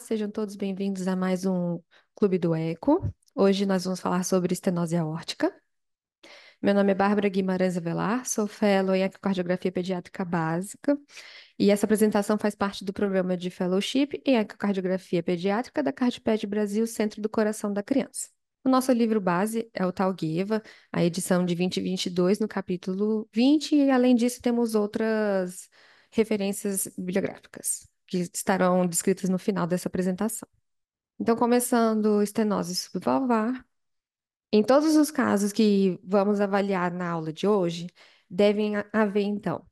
sejam todos bem-vindos a mais um Clube do Eco. Hoje nós vamos falar sobre estenose aórtica. Meu nome é Bárbara Guimarães Avelar, sou fellow em ecocardiografia pediátrica básica e essa apresentação faz parte do programa de fellowship em ecocardiografia pediátrica da Cardiped Brasil Centro do Coração da Criança. O nosso livro base é o Talgueva, a edição de 2022, no capítulo 20, e além disso temos outras referências bibliográficas que estarão descritas no final dessa apresentação. Então, começando estenose subvalvar, em todos os casos que vamos avaliar na aula de hoje, devem haver, então,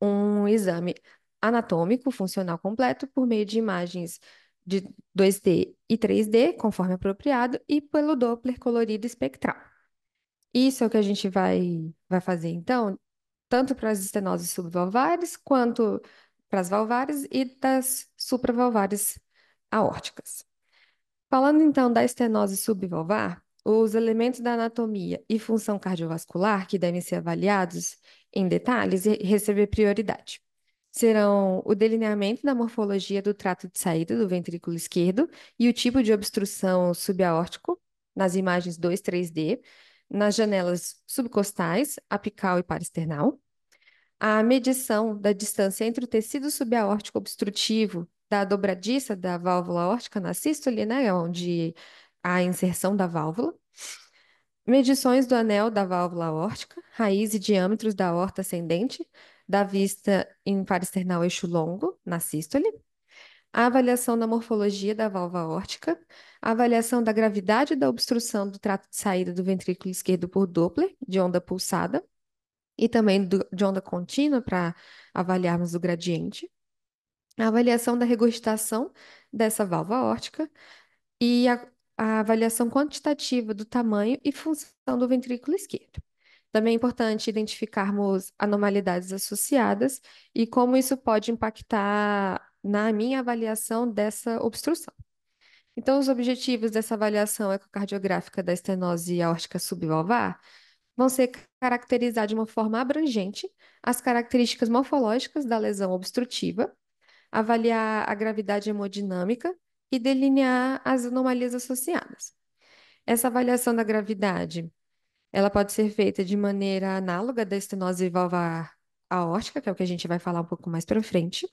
um exame anatômico funcional completo por meio de imagens de 2D e 3D, conforme apropriado, e pelo Doppler colorido espectral. Isso é o que a gente vai, vai fazer, então, tanto para as estenoses subvalvares, quanto para as valvares e das supravalvares aórticas. Falando então da estenose subvalvar, os elementos da anatomia e função cardiovascular que devem ser avaliados em detalhes e receber prioridade serão o delineamento da morfologia do trato de saída do ventrículo esquerdo e o tipo de obstrução subaórtico nas imagens 2, 3D, nas janelas subcostais, apical e parasternal a medição da distância entre o tecido subaórtico obstrutivo da dobradiça da válvula órtica na sístole, né, é onde a inserção da válvula, medições do anel da válvula órtica, raiz e diâmetros da horta ascendente, da vista em parasternal eixo longo, na sístole, a avaliação da morfologia da válvula órtica, a avaliação da gravidade da obstrução do trato de saída do ventrículo esquerdo por Doppler, de onda pulsada, e também do, de onda contínua para avaliarmos o gradiente, a avaliação da regurgitação dessa válvula órtica e a, a avaliação quantitativa do tamanho e função do ventrículo esquerdo. Também é importante identificarmos anormalidades associadas e como isso pode impactar na minha avaliação dessa obstrução. Então, os objetivos dessa avaliação ecocardiográfica da estenose aórtica subvalvar vão ser caracterizar de uma forma abrangente as características morfológicas da lesão obstrutiva, avaliar a gravidade hemodinâmica e delinear as anomalias associadas. Essa avaliação da gravidade, ela pode ser feita de maneira análoga da estenose valvar aórtica, que é o que a gente vai falar um pouco mais para frente,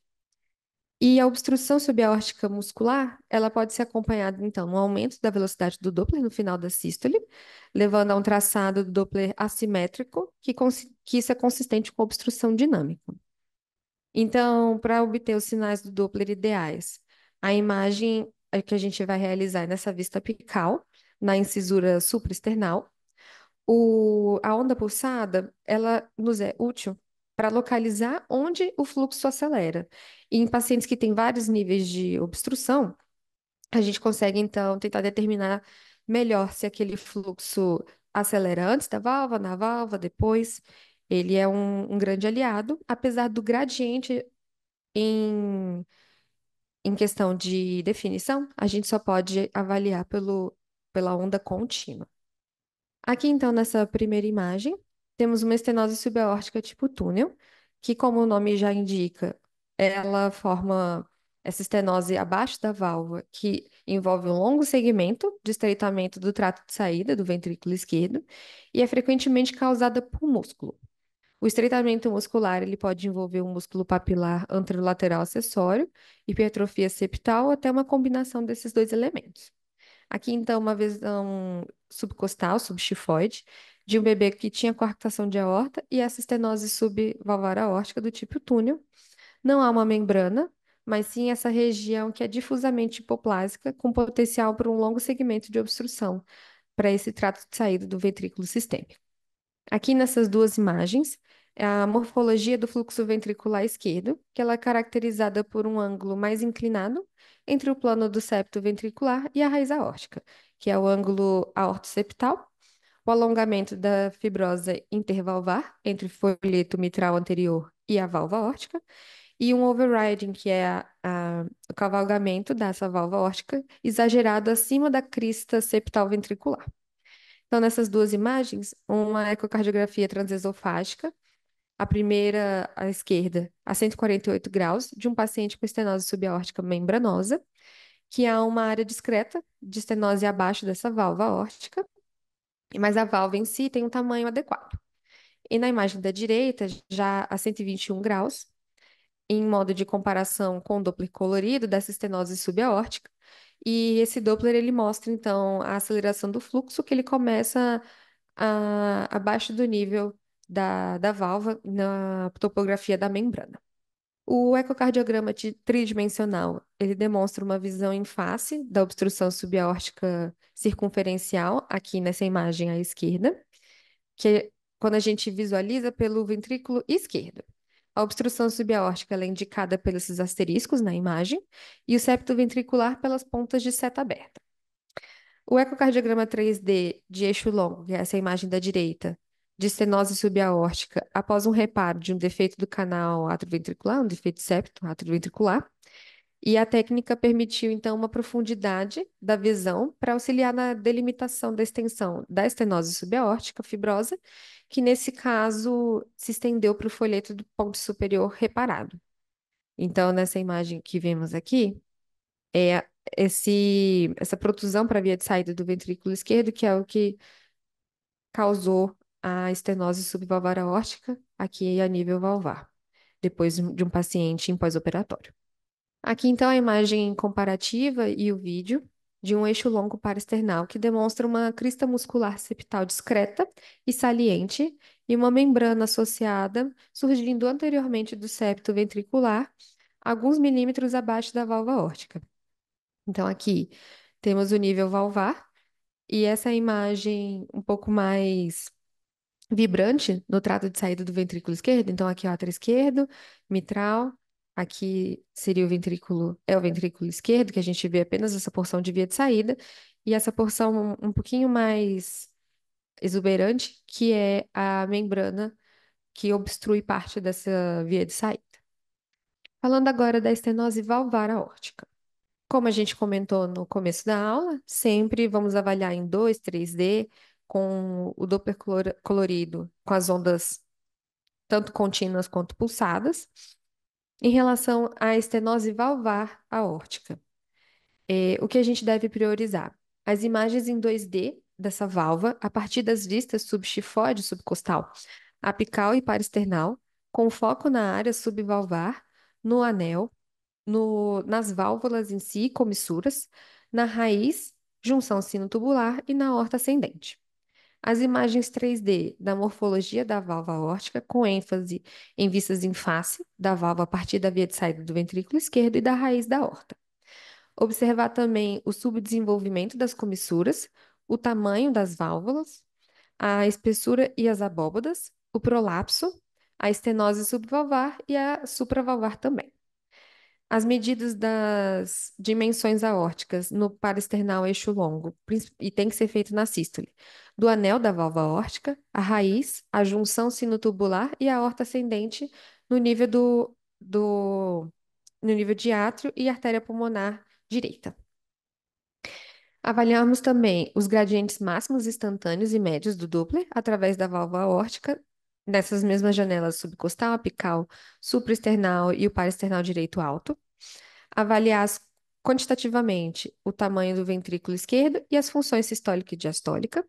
e a obstrução subaórtica muscular, ela pode ser acompanhada, então, no aumento da velocidade do Doppler no final da sístole, levando a um traçado do Doppler assimétrico, que, que isso é consistente com obstrução dinâmica. Então, para obter os sinais do Doppler ideais, a imagem é, que a gente vai realizar é nessa vista apical, na incisura supraesternal, o, a onda pulsada, ela nos é útil para localizar onde o fluxo acelera. E em pacientes que têm vários níveis de obstrução, a gente consegue então tentar determinar melhor se aquele fluxo acelera antes da válvula, na válvula, depois. Ele é um, um grande aliado, apesar do gradiente em, em questão de definição, a gente só pode avaliar pelo, pela onda contínua. Aqui, então, nessa primeira imagem, temos uma estenose subaórtica tipo túnel, que, como o nome já indica, ela forma essa estenose abaixo da válvula, que envolve um longo segmento de estreitamento do trato de saída do ventrículo esquerdo e é frequentemente causada por músculo. O estreitamento muscular ele pode envolver um músculo papilar anterolateral acessório, hipertrofia septal, até uma combinação desses dois elementos. Aqui, então, uma visão subcostal, subchifoide, de um bebê que tinha coarctação de aorta e essa estenose subvalvar aórtica do tipo túnel. Não há uma membrana, mas sim essa região que é difusamente hipoplásica, com potencial para um longo segmento de obstrução para esse trato de saída do ventrículo sistêmico. Aqui nessas duas imagens, é a morfologia do fluxo ventricular esquerdo, que ela é caracterizada por um ângulo mais inclinado entre o plano do septo ventricular e a raiz aórtica, que é o ângulo aórtico-septal o alongamento da fibrosa intervalvar entre o folheto mitral anterior e a valva órtica, e um overriding, que é a, a, o cavalgamento dessa valva órtica exagerado acima da crista septal ventricular. Então, nessas duas imagens, uma ecocardiografia é transesofágica, a primeira à esquerda, a 148 graus, de um paciente com estenose subaórtica membranosa, que há é uma área discreta de estenose abaixo dessa valva órtica, mas a válvula em si tem um tamanho adequado. E na imagem da direita, já a 121 graus, em modo de comparação com o Doppler colorido da estenose subaórtica, e esse Doppler ele mostra então a aceleração do fluxo que ele começa a, abaixo do nível da, da válvula na topografia da membrana. O ecocardiograma tridimensional, ele demonstra uma visão em face da obstrução subaórtica circunferencial, aqui nessa imagem à esquerda, que quando a gente visualiza pelo ventrículo esquerdo. A obstrução subaórtica é indicada pelos asteriscos na imagem e o septo ventricular pelas pontas de seta aberta. O ecocardiograma 3D de eixo longo, que é essa imagem da direita, de estenose subaórtica após um reparo de um defeito do canal atroventricular, um defeito septo atroventricular, e a técnica permitiu, então, uma profundidade da visão para auxiliar na delimitação da extensão da estenose subaórtica fibrosa, que nesse caso se estendeu para o folheto do ponto superior reparado. Então, nessa imagem que vemos aqui, é esse, essa protusão para a via de saída do ventrículo esquerdo, que é o que causou a estenose subvalvar aórtica, aqui a nível valvar, depois de um paciente em pós-operatório. Aqui, então, a imagem comparativa e o vídeo de um eixo longo parasternal que demonstra uma crista muscular septal discreta e saliente e uma membrana associada surgindo anteriormente do septo ventricular, alguns milímetros abaixo da válvula órtica. Então, aqui temos o nível valvar, e essa imagem um pouco mais vibrante no trato de saída do ventrículo esquerdo. Então, aqui é o átrio esquerdo, mitral, aqui seria o ventrículo, é o ventrículo esquerdo, que a gente vê apenas essa porção de via de saída, e essa porção um, pouquinho mais exuberante, que é a membrana que obstrui parte dessa via de saída. Falando agora da estenose valvar aórtica. Como a gente comentou no começo da aula, sempre vamos avaliar em 2, 3D, com o Doppler colorido, com as ondas tanto contínuas quanto pulsadas, em relação à estenose valvar aórtica. É, o que a gente deve priorizar? As imagens em 2D dessa valva a partir das vistas subchifóide subcostal, apical e parasternal, com foco na área subvalvar, no anel, no, nas válvulas em si, comissuras, na raiz, junção sinotubular e na horta ascendente as imagens 3D da morfologia da válvula órtica, com ênfase em vistas em face da válvula a partir da via de saída do ventrículo esquerdo e da raiz da horta. Observar também o subdesenvolvimento das comissuras, o tamanho das válvulas, a espessura e as abóbadas, o prolapso, a estenose subvalvar e a supravalvar também. As medidas das dimensões aórticas no parasternal eixo longo, e tem que ser feito na sístole, do anel da válvula aórtica, a raiz, a junção sinotubular e a aorta ascendente no nível do, do no nível de átrio e artéria pulmonar direita. Avaliamos também os gradientes máximos instantâneos e médios do Doppler através da válvula aórtica nessas mesmas janelas subcostal, apical, supraesternal e o paraesternal direito alto. Avaliar quantitativamente o tamanho do ventrículo esquerdo e as funções sistólica e diastólica.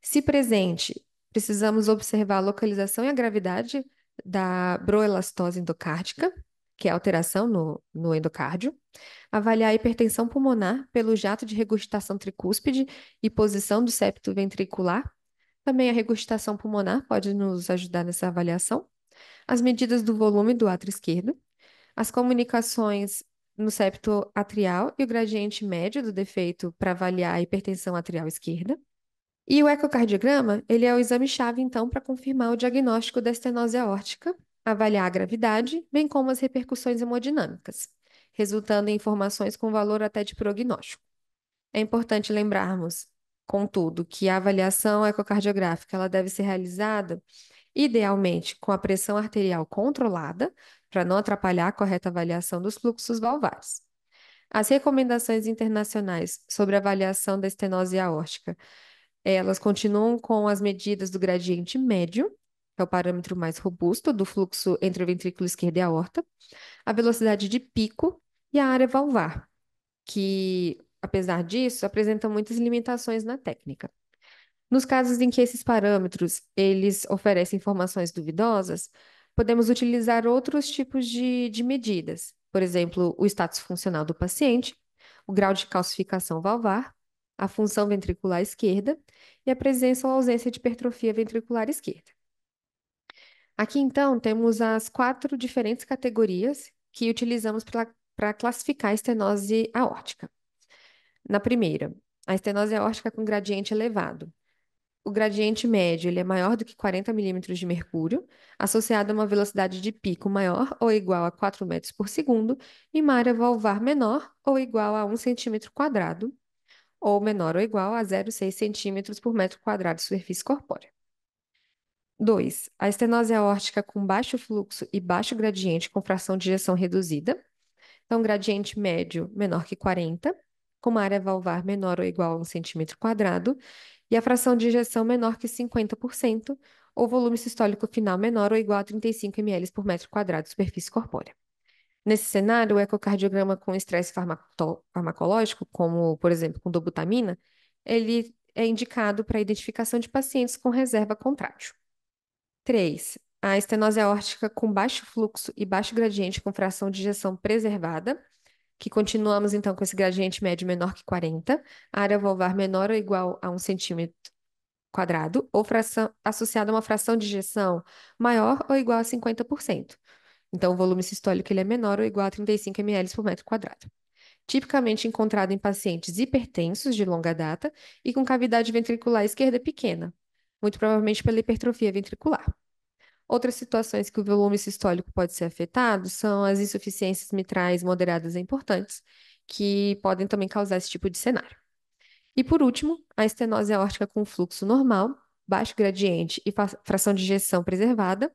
Se presente, precisamos observar a localização e a gravidade da broelastose endocárdica, que é alteração no, no endocárdio, avaliar a hipertensão pulmonar pelo jato de regurgitação tricúspide e posição do septo ventricular, também a regurgitação pulmonar pode nos ajudar nessa avaliação. As medidas do volume do átrio esquerdo, as comunicações no septo atrial e o gradiente médio do defeito para avaliar a hipertensão atrial esquerda. E o ecocardiograma, ele é o exame-chave, então, para confirmar o diagnóstico da estenose aórtica, avaliar a gravidade, bem como as repercussões hemodinâmicas, resultando em informações com valor até de prognóstico. É importante lembrarmos contudo, que a avaliação ecocardiográfica ela deve ser realizada idealmente com a pressão arterial controlada, para não atrapalhar a correta avaliação dos fluxos valvares. As recomendações internacionais sobre avaliação da estenose aórtica, elas continuam com as medidas do gradiente médio, que é o parâmetro mais robusto do fluxo entre o ventrículo esquerdo e a aorta, a velocidade de pico e a área valvar, que apesar disso, apresenta muitas limitações na técnica. Nos casos em que esses parâmetros eles oferecem informações duvidosas, podemos utilizar outros tipos de, de medidas, por exemplo, o status funcional do paciente, o grau de calcificação valvar, a função ventricular esquerda e a presença ou ausência de hipertrofia ventricular esquerda. Aqui, então, temos as quatro diferentes categorias que utilizamos para classificar a estenose aórtica. Na primeira, a estenose aórtica com gradiente elevado. O gradiente médio ele é maior do que 40 milímetros de mercúrio, associado a uma velocidade de pico maior ou igual a 4 metros por segundo e uma área valvar menor ou igual a 1 centímetro quadrado, ou menor ou igual a 0,6 centímetros por metro quadrado de superfície corpórea. 2. A estenose aórtica com baixo fluxo e baixo gradiente com fração de ejeção reduzida. Então, gradiente médio menor que 40 com uma área valvar menor ou igual a 1 centímetro quadrado e a fração de injeção menor que 50%, ou volume sistólico final menor ou igual a 35 ml por metro quadrado de superfície corpórea. Nesse cenário, o ecocardiograma com estresse farmacológico, como, por exemplo, com dobutamina, ele é indicado para a identificação de pacientes com reserva contrátil. 3. A estenose aórtica com baixo fluxo e baixo gradiente com fração de injeção preservada que continuamos então com esse gradiente médio menor que 40, área volvar menor ou igual a 1 centímetro quadrado, ou fração, associada a uma fração de injeção maior ou igual a 50%. Então, o volume sistólico ele é menor ou igual a 35 ml por metro quadrado. Tipicamente encontrado em pacientes hipertensos de longa data e com cavidade ventricular esquerda pequena, muito provavelmente pela hipertrofia ventricular. Outras situações que o volume sistólico pode ser afetado são as insuficiências mitrais moderadas e importantes, que podem também causar esse tipo de cenário. E por último, a estenose aórtica com fluxo normal, baixo gradiente e fração de ejeção preservada,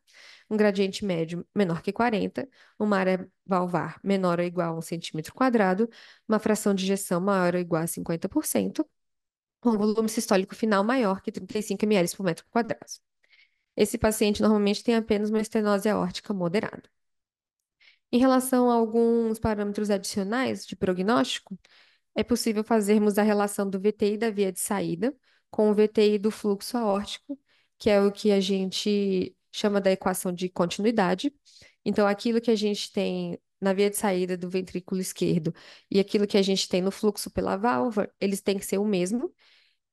um gradiente médio menor que 40, uma área valvar menor ou igual a 1 centímetro quadrado, uma fração de ejeção maior ou igual a 50%, um volume sistólico final maior que 35 ml por metro quadrado. Esse paciente normalmente tem apenas uma estenose aórtica moderada. Em relação a alguns parâmetros adicionais de prognóstico, é possível fazermos a relação do VTI da via de saída com o VTI do fluxo aórtico, que é o que a gente chama da equação de continuidade. Então, aquilo que a gente tem na via de saída do ventrículo esquerdo e aquilo que a gente tem no fluxo pela válvula, eles têm que ser o mesmo.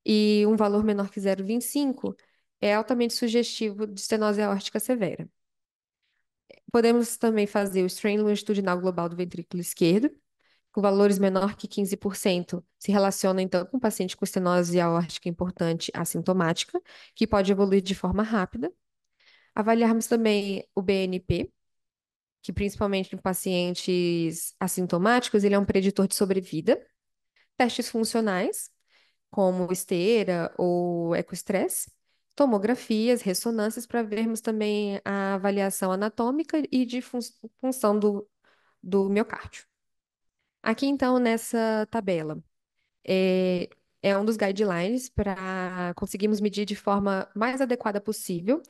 E um valor menor que 0,25 é altamente sugestivo de estenose aórtica severa. Podemos também fazer o strain longitudinal global do ventrículo esquerdo, com valores menor que 15%, se relaciona então com paciente com estenose aórtica importante assintomática, que pode evoluir de forma rápida. Avaliarmos também o BNP, que principalmente em pacientes assintomáticos, ele é um preditor de sobrevida. Testes funcionais, como esteira ou ecoestresse tomografias, ressonâncias, para vermos também a avaliação anatômica e de fun função do, do miocárdio. Aqui, então, nessa tabela, é, é um dos guidelines para conseguirmos medir de forma mais adequada possível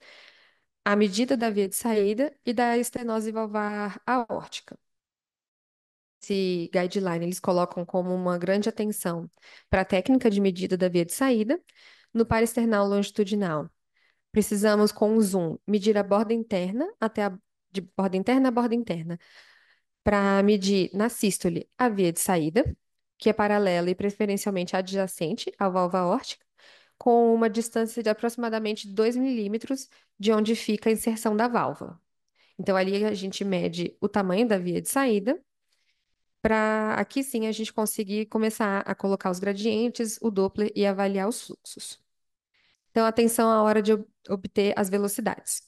a medida da via de saída e da estenose valvar aórtica. Esse guideline eles colocam como uma grande atenção para a técnica de medida da via de saída, no par external longitudinal. Precisamos, com o zoom, medir a borda interna até a de borda interna a borda interna, para medir na sístole a via de saída, que é paralela e preferencialmente adjacente à valva órtica, com uma distância de aproximadamente 2 milímetros de onde fica a inserção da valva. Então, ali a gente mede o tamanho da via de saída, para aqui sim a gente conseguir começar a colocar os gradientes, o Doppler e avaliar os fluxos. Então, atenção à hora de obter as velocidades.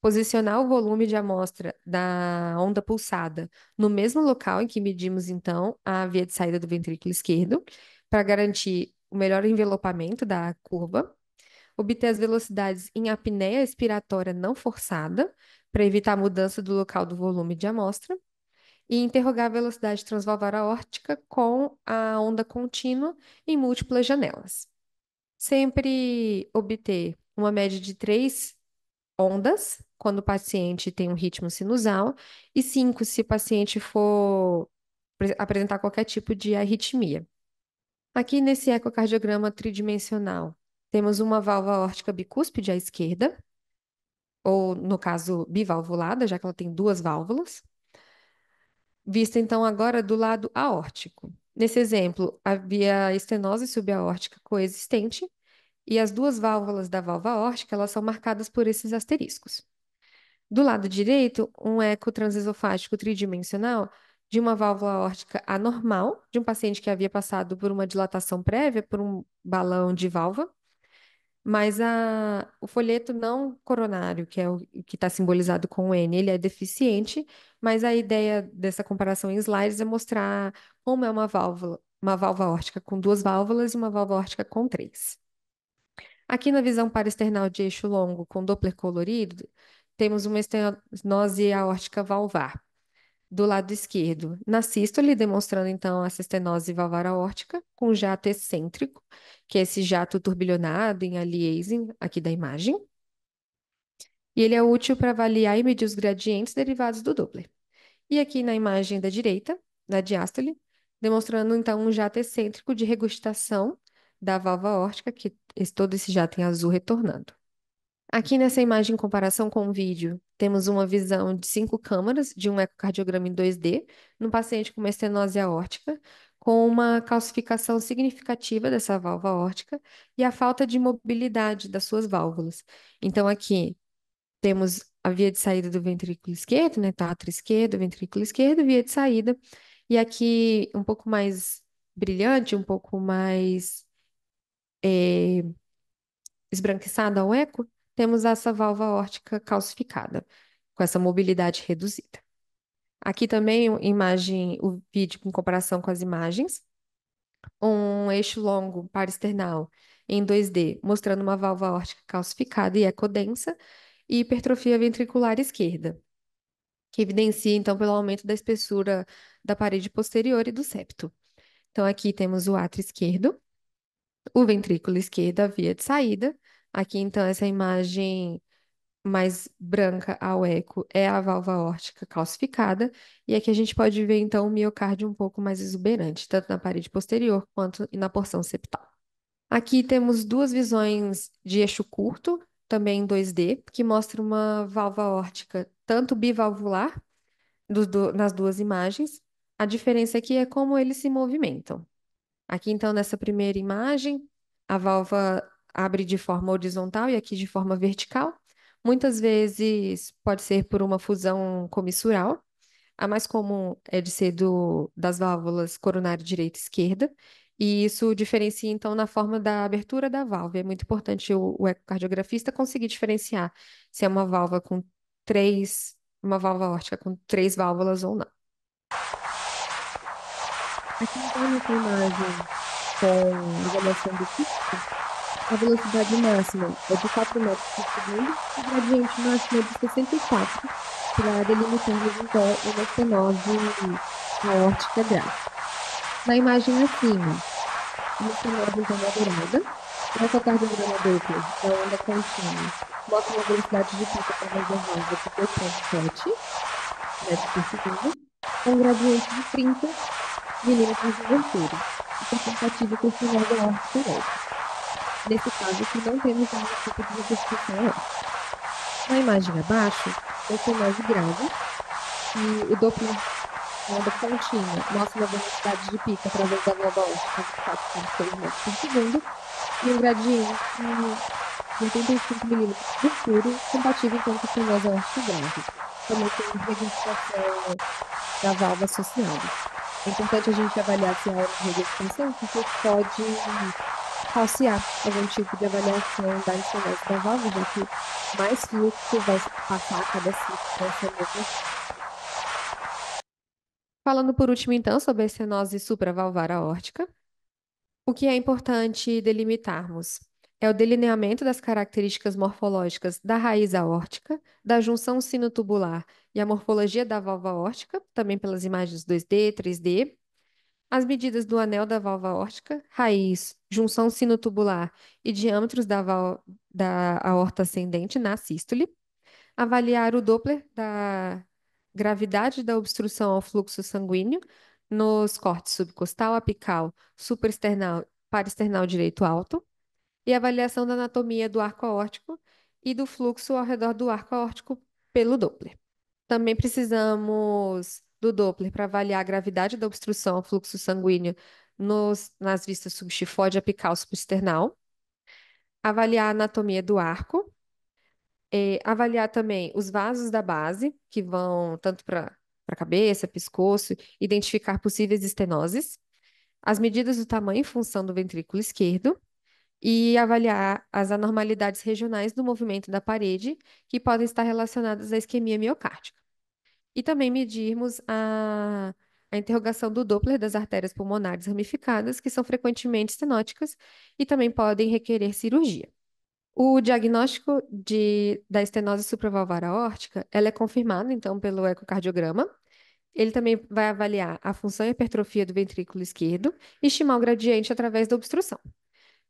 Posicionar o volume de amostra da onda pulsada no mesmo local em que medimos, então, a via de saída do ventrículo esquerdo, para garantir o melhor envelopamento da curva. Obter as velocidades em apneia expiratória não forçada, para evitar a mudança do local do volume de amostra. E interrogar a velocidade transvalvar aórtica com a onda contínua em múltiplas janelas sempre obter uma média de três ondas, quando o paciente tem um ritmo sinusal, e cinco se o paciente for apresentar qualquer tipo de arritmia. Aqui nesse ecocardiograma tridimensional, temos uma válvula aórtica bicúspide à esquerda, ou no caso bivalvulada, já que ela tem duas válvulas, vista então agora do lado aórtico. Nesse exemplo, havia estenose subaórtica coexistente e as duas válvulas da válvula órtica elas são marcadas por esses asteriscos. Do lado direito, um eco transesofágico tridimensional de uma válvula órtica anormal, de um paciente que havia passado por uma dilatação prévia, por um balão de válvula, mas a, o folheto não coronário, que é o que está simbolizado com o N, ele é deficiente, mas a ideia dessa comparação em slides é mostrar como é uma válvula, uma válvula órtica com duas válvulas e uma válvula órtica com três. Aqui na visão paraesternal de eixo longo com Doppler colorido, temos uma estenose aórtica valvar do lado esquerdo, na sístole, demonstrando então a cistenose valvar aórtica, com jato excêntrico, que é esse jato turbilhonado em aliasing aqui da imagem. E ele é útil para avaliar e medir os gradientes derivados do Doppler. E aqui na imagem da direita, na diástole, demonstrando então um jato excêntrico de regurgitação da valva aórtica, que todo esse jato em azul retornando. Aqui nessa imagem, em comparação com o vídeo, temos uma visão de cinco câmaras de um ecocardiograma em 2D no paciente com uma estenose aórtica, com uma calcificação significativa dessa válvula aórtica e a falta de mobilidade das suas válvulas. Então, aqui temos a via de saída do ventrículo esquerdo, né? Tátrio esquerdo, ventrículo esquerdo, via de saída. E aqui, um pouco mais brilhante, um pouco mais é, eh, esbranquiçada ao eco, temos essa válvula órtica calcificada, com essa mobilidade reduzida. Aqui também imagem, o vídeo em comparação com as imagens. Um eixo longo parasternal em 2D, mostrando uma válvula órtica calcificada e ecodensa, e hipertrofia ventricular esquerda, que evidencia, então, pelo aumento da espessura da parede posterior e do septo. Então, aqui temos o átrio esquerdo, o ventrículo esquerdo, a via de saída, Aqui, então, essa imagem mais branca ao eco é a valva órtica calcificada, e aqui a gente pode ver, então, o miocárdio um pouco mais exuberante, tanto na parede posterior quanto na porção septal. Aqui temos duas visões de eixo curto, também em 2D, que mostra uma valva órtica tanto bivalvular do, do, nas duas imagens. A diferença aqui é como eles se movimentam. Aqui, então, nessa primeira imagem, a valva abre de forma horizontal e aqui de forma vertical. Muitas vezes pode ser por uma fusão comissural. A mais comum é de ser do, das válvulas coronária direita e esquerda, e isso diferencia, então, na forma da abertura da válvula. É muito importante o, o ecocardiografista conseguir diferenciar se é uma válvula com três, uma válvula órtica com três válvulas ou não. Aqui então, nessa imagem com do físico, a velocidade máxima é de 4 metros por segundo, o gradiente máximo é de 64, para delimitarmos então uma estenose aórtica grave. Na imagem acima, uma estenose então moderada, essa cardiograma é dupla da onda contínua mostra uma velocidade de pico para a reservada de 2.7 metros por segundo, com é um gradiente de 30 milímetros de altura, que é compatível com o sinal da aórtica média nesse caso que não temos nenhum tipo de repercussão Na imagem abaixo, eu tenho mais grave e o Doppler onda né, pontinha mostra a velocidade de pico através da globo óptica de 4,6 metros por segundo e um gradiente de 85 de escuro, compatível então com os ópticos graves. Também tem regurgitação da válvula associada. É importante a gente avaliar se há é uma regurgitação, porque pode falsear algum tipo de avaliação da enxergada da válvula, já que mais fluxo vai passar a cada circunstância mesmo. Falando por último, então, sobre a estenose supravalvar aórtica, o que é importante delimitarmos é o delineamento das características morfológicas da raiz aórtica, da junção sinotubular e a morfologia da válvula aórtica, também pelas imagens 2D, 3D, as medidas do anel da valva órtica, raiz, junção sinotubular e diâmetros da, val... da aorta ascendente na sístole. Avaliar o Doppler da gravidade da obstrução ao fluxo sanguíneo nos cortes subcostal, apical, superesternal, paraesternal direito alto. E avaliação da anatomia do arco aórtico e do fluxo ao redor do arco aórtico pelo Doppler. Também precisamos do Doppler para avaliar a gravidade da obstrução ao fluxo sanguíneo nos, nas vistas subchifóide, apical, substernal. Avaliar a anatomia do arco. avaliar também os vasos da base, que vão tanto para a cabeça, pescoço, identificar possíveis estenoses. As medidas do tamanho e função do ventrículo esquerdo e avaliar as anormalidades regionais do movimento da parede que podem estar relacionadas à isquemia miocárdica. E também medirmos a, a interrogação do Doppler das artérias pulmonares ramificadas, que são frequentemente estenóticas e também podem requerer cirurgia. O diagnóstico de, da estenose supravalvar aórtica, ela é confirmada, então, pelo ecocardiograma. Ele também vai avaliar a função e hipertrofia do ventrículo esquerdo e estimar o gradiente através da obstrução.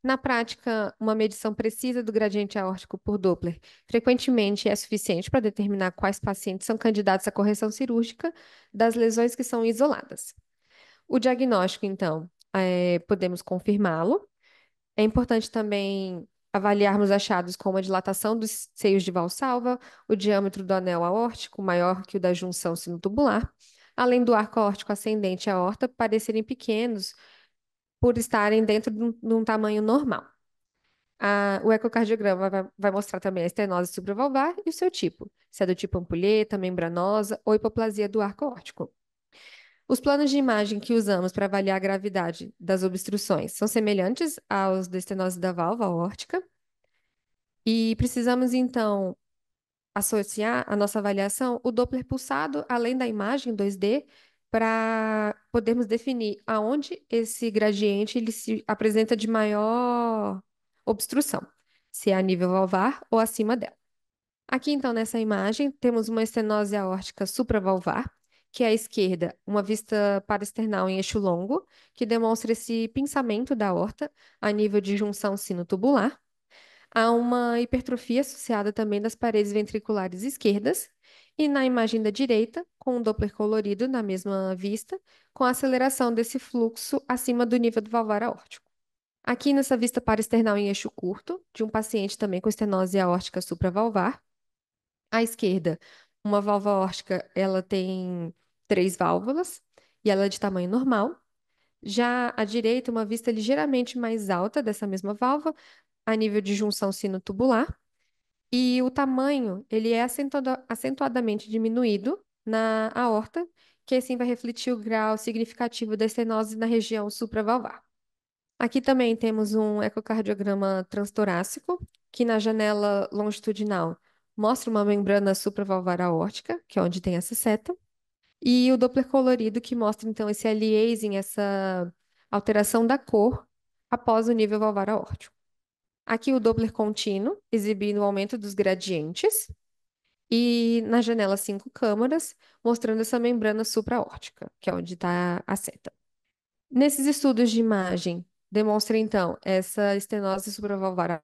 Na prática, uma medição precisa do gradiente aórtico por Doppler frequentemente é suficiente para determinar quais pacientes são candidatos à correção cirúrgica das lesões que são isoladas. O diagnóstico, então, é, podemos confirmá-lo. É importante também avaliarmos achados como a dilatação dos seios de valsalva, o diâmetro do anel aórtico maior que o da junção sinotubular, além do arco aórtico ascendente à aorta parecerem pequenos por estarem dentro de um, de um tamanho normal. o ecocardiograma vai, vai, mostrar também a estenose supravalvar e o seu tipo, se é do tipo ampulheta, membranosa ou hipoplasia do arco órtico. Os planos de imagem que usamos para avaliar a gravidade das obstruções são semelhantes aos da estenose da válvula órtica. E precisamos, então, associar à nossa avaliação o Doppler pulsado, além da imagem 2D, para podermos definir aonde esse gradiente ele se apresenta de maior obstrução, se é a nível valvar ou acima dela. Aqui, então, nessa imagem, temos uma estenose aórtica supravalvar, que é à esquerda, uma vista parasternal em eixo longo, que demonstra esse pinçamento da aorta a nível de junção sinotubular. Há uma hipertrofia associada também das paredes ventriculares esquerdas, e na imagem da direita, com um Doppler colorido na mesma vista, com a aceleração desse fluxo acima do nível do valvar aórtico. Aqui nessa vista parasternal em eixo curto, de um paciente também com estenose aórtica supravalvar. À esquerda, uma válvula aórtica, ela tem três válvulas e ela é de tamanho normal. Já à direita, uma vista ligeiramente mais alta dessa mesma válvula, a nível de junção sino tubular. E o tamanho, ele é acentuado, acentuadamente diminuído na aorta, que assim vai refletir o grau significativo da estenose na região supravalvar. Aqui também temos um ecocardiograma transtorácico, que na janela longitudinal mostra uma membrana supravalvar aórtica, que é onde tem essa seta, e o Doppler colorido, que mostra então esse aliasing, essa alteração da cor após o nível valvar aórtico. Aqui o Doppler contínuo, exibindo o aumento dos gradientes. E na janela, cinco câmaras, mostrando essa membrana supraórtica, que é onde está a seta. Nesses estudos de imagem, demonstra, então, essa estenose supravalvar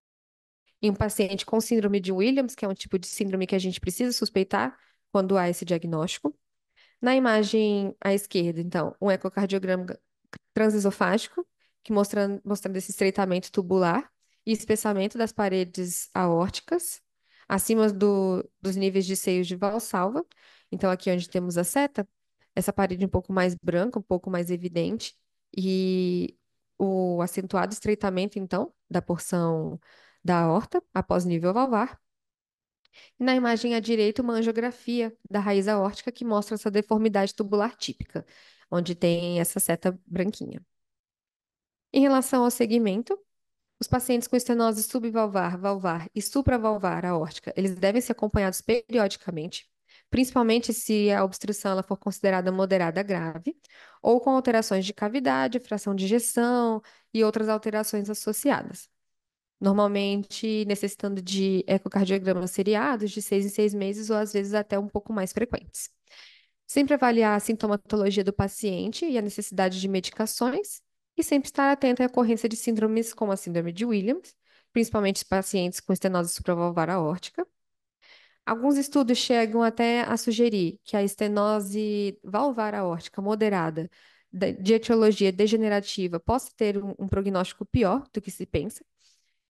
em um paciente com síndrome de Williams, que é um tipo de síndrome que a gente precisa suspeitar quando há esse diagnóstico. Na imagem à esquerda, então, um ecocardiograma transesofágico, que mostrando esse estreitamento tubular e espessamento das paredes aórticas, acima do, dos níveis de seios de valsalva. Então, aqui onde temos a seta, essa parede um pouco mais branca, um pouco mais evidente, e o acentuado estreitamento, então, da porção da aorta após nível valvar. na imagem à direita, uma angiografia da raiz aórtica que mostra essa deformidade tubular típica, onde tem essa seta branquinha. Em relação ao segmento, os pacientes com estenose subvalvar, valvar e supravalvar aórtica, eles devem ser acompanhados periodicamente, principalmente se a obstrução ela for considerada moderada grave, ou com alterações de cavidade, fração de ejeção e outras alterações associadas. Normalmente necessitando de ecocardiogramas seriados de seis em seis meses ou às vezes até um pouco mais frequentes. Sempre avaliar a sintomatologia do paciente e a necessidade de medicações e sempre estar atento à ocorrência de síndromes como a síndrome de Williams, principalmente pacientes com estenose supravalvar aórtica. Alguns estudos chegam até a sugerir que a estenose valvar aórtica moderada de etiologia degenerativa possa ter um, um prognóstico pior do que se pensa.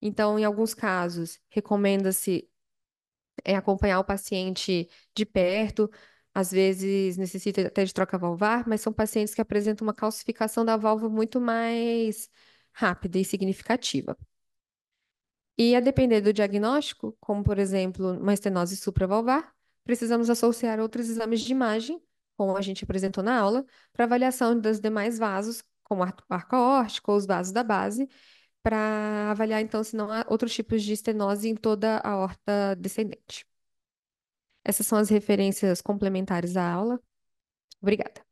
Então, em alguns casos, recomenda-se é acompanhar o paciente de perto, às vezes necessita até de troca valvar, mas são pacientes que apresentam uma calcificação da válvula muito mais rápida e significativa. E a depender do diagnóstico, como por exemplo uma estenose supravalvar, precisamos associar outros exames de imagem, como a gente apresentou na aula, para avaliação dos demais vasos, como o arco aórtico ou os vasos da base, para avaliar então se não há outros tipos de estenose em toda a horta descendente. Essas são as referências complementares à aula. Obrigada.